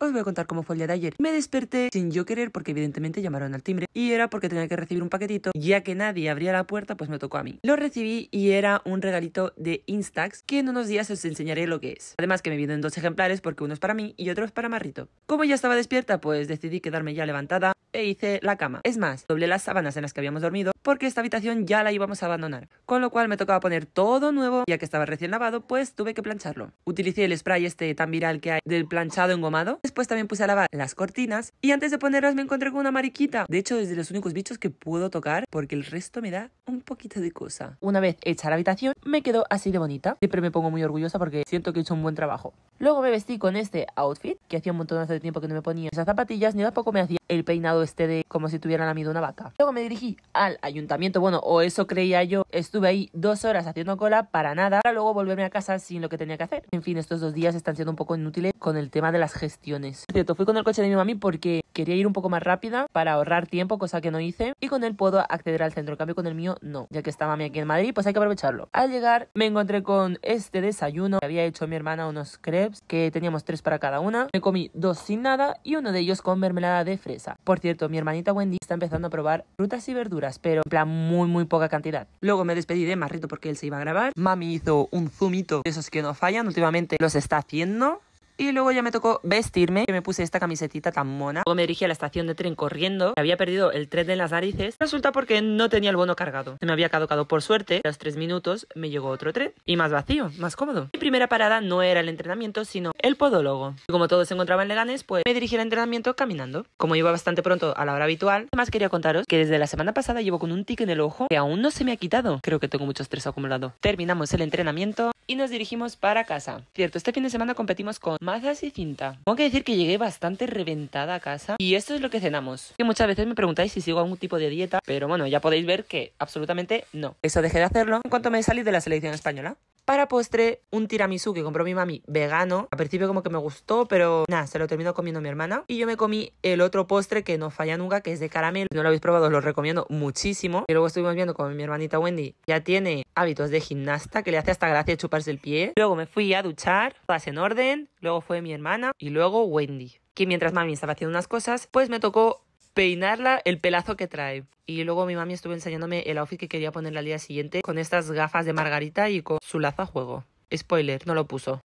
Os voy a contar cómo fue el día de ayer. Me desperté sin yo querer porque evidentemente llamaron al timbre y era porque tenía que recibir un paquetito. Ya que nadie abría la puerta, pues me tocó a mí. Lo recibí y era un regalito de Instax que en unos días os enseñaré lo que es. Además que me vienen dos ejemplares porque uno es para mí y otro es para Marrito. Como ya estaba despierta, pues decidí quedarme ya levantada e hice la cama. Es más, doblé las sábanas en las que habíamos dormido porque esta habitación ya la íbamos a abandonar. Con lo cual me tocaba poner todo nuevo, ya que estaba recién lavado, pues tuve que plancharlo. Utilicé el spray este tan viral que hay del planchado engomado. Después también puse a lavar las cortinas y antes de ponerlas me encontré con una mariquita. De hecho, es de los únicos bichos que puedo tocar porque el resto me da un poquito de cosa. Una vez hecha la habitación, me quedó así de bonita. Siempre me pongo muy orgullosa porque siento que he hecho un buen trabajo. Luego me vestí con este outfit, que hacía un montón de tiempo que no me ponía esas zapatillas, ni poco me hacía el peinado este de como si tuvieran de una vaca. Luego me dirigí al ayuntamiento, bueno, o eso creía yo. Estuve ahí dos horas haciendo cola para nada, para luego volverme a casa sin lo que tenía que hacer. En fin, estos dos días están siendo un poco inútiles con el tema de las gestiones. Por cierto, fui con el coche de mi mami porque Quería ir un poco más rápida para ahorrar tiempo, cosa que no hice. Y con él puedo acceder al centro. En cambio, con el mío no. Ya que está mami aquí en Madrid, pues hay que aprovecharlo. Al llegar, me encontré con este desayuno. Que había hecho mi hermana unos crepes, que teníamos tres para cada una. Me comí dos sin nada y uno de ellos con mermelada de fresa. Por cierto, mi hermanita Wendy está empezando a probar frutas y verduras, pero en plan muy, muy poca cantidad. Luego me despedí de Marrito porque él se iba a grabar. Mami hizo un zumito de esos que no fallan. Últimamente los está haciendo. Y luego ya me tocó vestirme, que me puse esta camisetita tan mona. Luego me dirigí a la estación de tren corriendo, había perdido el tren en las narices. Resulta porque no tenía el bono cargado. Se me había caducado por suerte. A los tres minutos me llegó otro tren. Y más vacío, más cómodo. Mi primera parada no era el entrenamiento, sino el podólogo. Y como todos se encontraba en Leganes, pues me dirigí al entrenamiento caminando. Como iba bastante pronto a la hora habitual, además quería contaros que desde la semana pasada llevo con un tic en el ojo que aún no se me ha quitado. Creo que tengo mucho estrés acumulado. Terminamos el entrenamiento y nos dirigimos para casa. Cierto, este fin de semana competimos con mazas y cinta. Tengo que decir que llegué bastante reventada a casa y esto es lo que cenamos. Que muchas veces me preguntáis si sigo algún tipo de dieta, pero bueno, ya podéis ver que absolutamente no. Eso dejé de hacerlo en cuanto me salí de la selección española. Para postre, un tiramisú que compró mi mami vegano. A principio como que me gustó, pero nada, se lo terminó comiendo mi hermana. Y yo me comí el otro postre que no falla nunca, que es de caramelo. Si no lo habéis probado, os lo recomiendo muchísimo. Y luego estuvimos viendo con mi hermanita Wendy. Ya tiene hábitos de gimnasta, que le hace hasta gracia chuparse el pie. Luego me fui a duchar, todas en orden. Luego fue mi hermana y luego Wendy que mientras mami estaba haciendo unas cosas, pues me tocó peinarla el pelazo que trae. Y luego mi mami estuvo enseñándome el outfit que quería ponerle al día siguiente con estas gafas de margarita y con su lazo a juego. Spoiler, no lo puso.